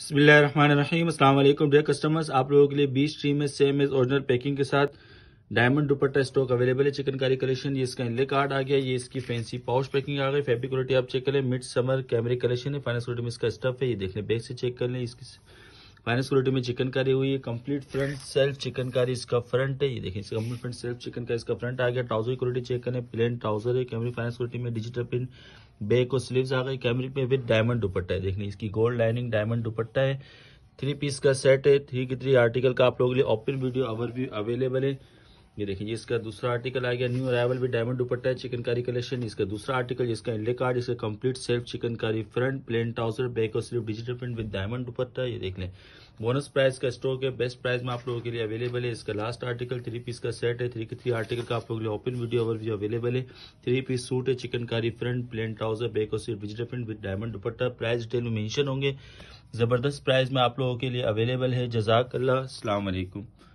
बसमीम अल्लाम dear customers आप लोगों के लिए बीस ट्रीम में सेम एज ओरिजिनल पैकिंग के साथ डायमंड दुपट्टा स्टॉक अवेलेबल है चिकनकारी कलेक्शन ये इसका इनले कार्ड आ गया ये इसकी फैंसी पाउच पैकिंग आ गई फैब्रिक क्वालिटी आप चेक करें मिड समर कैमरे कलेक्शन है फाइनल क्वालिटी में इसका स्टफ है ये देख लें बैग से चेक कर लें इसकी माइनस क्वालिटी में चिकन कारी हुई है कंप्लीट फ्रंट सेल्फ चिकन कारी इसका फ्रंट है ये देखिए इसका कंप्लीट फ्रंट सेल्फ चिकन का इसका फ्रंट आ गया ट्राउजर क्वालिटी चेक करें प्लेन ट्राउजर है कैमरे फाइनेंस क्वालिटी में डिजिटल पिन बैक और स्लीव्स आ गए कैमरे पे विद डायमंड दुपट्टा है देखने इसकी गोल्ड लाइनिंग डायमंड दुपट्टा है थ्री पीस का सेट है थ्री की थ्री आर्टिकल का आप लोगों के लिए ओपन वीडियो अवर भी अवेलेबल है ये देखें जी इसका दूसरा आर्टिकल आ गया न्यू अराइवल भी डायमंड दुपट्टा है चिकनकारी कलेक्शन इसका दूसरा आर्टिकल इसका इंडे कार्ड इसका complete self chikankari front plain trouser back और सिर्फ digital print with diamond dupatta ये देख लें बोनस प्राइस का स्टॉक है बेस्ट प्राइस में आप लोगों के लिए अवेलेबल है इसका लास्ट आर्टिकल थ्री पीस का सेट है थ्री के थ्री आर्टिकल का आप लोगों के लिए ओपन वीडियो भी अवेलेबल है थ्री पीस सूट है chikankari front plain trouser back और सिर्फ digital print with diamond dupatta price detail mention होंगे जबरदस्त प्राइस में आप लोगों के लिए अवेलेबल है जजाकल्ला अलैक्म